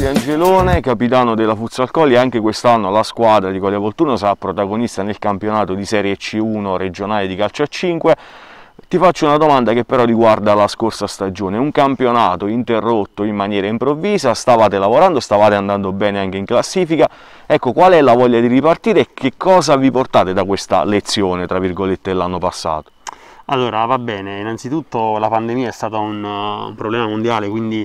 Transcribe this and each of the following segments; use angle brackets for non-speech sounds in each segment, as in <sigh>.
Davide Angelone, capitano della Futsal Colli, anche quest'anno la squadra di Colia Volturno sarà protagonista nel campionato di Serie C1 regionale di calcio a 5. Ti faccio una domanda che però riguarda la scorsa stagione, un campionato interrotto in maniera improvvisa, stavate lavorando, stavate andando bene anche in classifica, ecco qual è la voglia di ripartire e che cosa vi portate da questa lezione, tra virgolette, l'anno passato? Allora, va bene, innanzitutto la pandemia è stata un, eh, un problema mondiale, quindi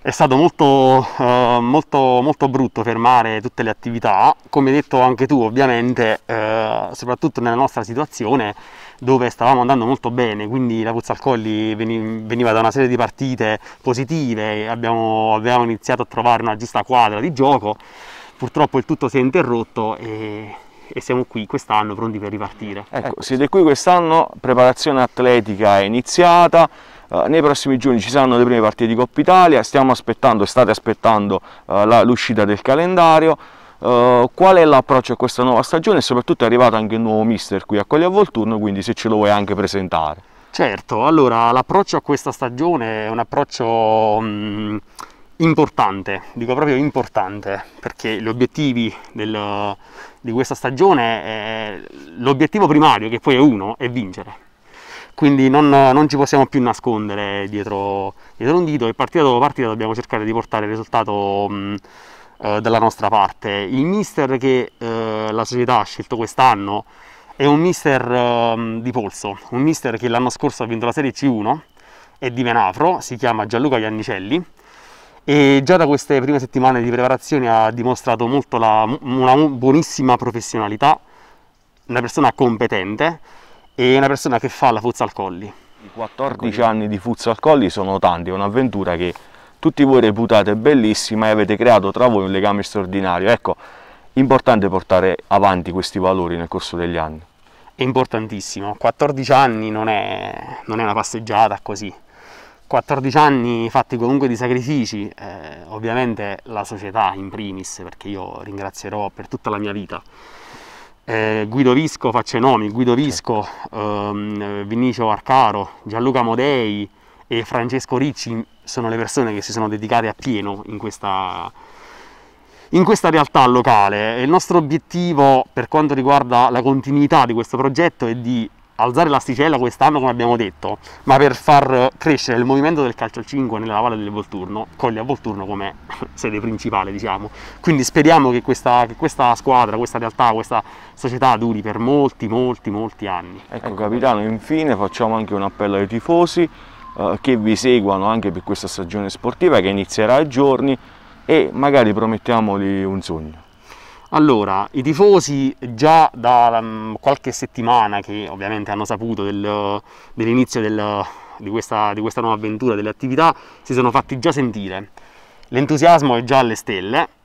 è stato molto, eh, molto, molto, brutto fermare tutte le attività, come hai detto anche tu ovviamente, eh, soprattutto nella nostra situazione dove stavamo andando molto bene, quindi la Puzza al Colli veniva da una serie di partite positive, abbiamo, abbiamo iniziato a trovare una giusta quadra di gioco, purtroppo il tutto si è interrotto e e siamo qui quest'anno pronti per ripartire. Ecco, siete qui quest'anno, preparazione atletica è iniziata, eh, nei prossimi giorni ci saranno le prime partite di Coppa Italia, stiamo aspettando, state aspettando eh, l'uscita del calendario, Uh, qual è l'approccio a questa nuova stagione e soprattutto è arrivato anche il nuovo mister qui a Colli Volturno, quindi se ce lo vuoi anche presentare. Certo, allora l'approccio a questa stagione è un approccio mh, mm, importante, dico proprio importante, perché gli obiettivi del, di questa stagione, l'obiettivo primario che poi è uno, è vincere quindi non, non, ci possiamo più nascondere dietro, dietro un dito e partita dopo partita dobbiamo cercare di portare il risultato mh, mm, eh, dalla nostra parte. Il mister che eh, la società ha scelto quest'anno è un mister eh, di polso, un mister che l'anno scorso ha vinto la Serie C1, è di Venafro, si chiama Gianluca Iannicelli e già da queste prime settimane di preparazione ha dimostrato la, una buonissima professionalità, una persona competente e una persona che fa la fuzza al Colli. I 14 anni di fuzza al Colli sono tanti, è un'avventura che tutti voi reputate bellissima e avete creato tra voi un legame straordinario. Ecco, importante portare avanti questi valori nel corso degli anni. È importantissimo, 14 anni non è, non è una passeggiata così. 14 anni fatti comunque di sacrifici, eh, ovviamente la società in primis, perché io ringrazierò per tutta la mia vita eh, Guido Visco, faccio i nomi, Guido Visco, ehm, Vinicio Arcaro, Gianluca Modei e Francesco Ricci sono le persone che si sono dedicate a pieno in questa, in questa realtà locale. Il nostro obiettivo per quanto riguarda la continuità di questo progetto è di alzare l'asticella quest'anno come abbiamo detto, ma per far crescere il movimento del calcio 5 nella valle del Volturno, coglie a Volturno come <laughs> sede principale diciamo. Quindi speriamo che questa, che questa, squadra, questa realtà, questa società duri per molti, molti, molti anni. Ecco capitano, infine facciamo anche un appello ai tifosi eh, che vi seguano anche per questa stagione sportiva che inizierà a giorni e magari promettiamoli un sogno. Allora, i tifosi già da um, qualche settimana che ovviamente hanno saputo del, dell'inizio del, di, questa, di questa nuova avventura delle attività si sono fatti già sentire. L'entusiasmo è già alle stelle,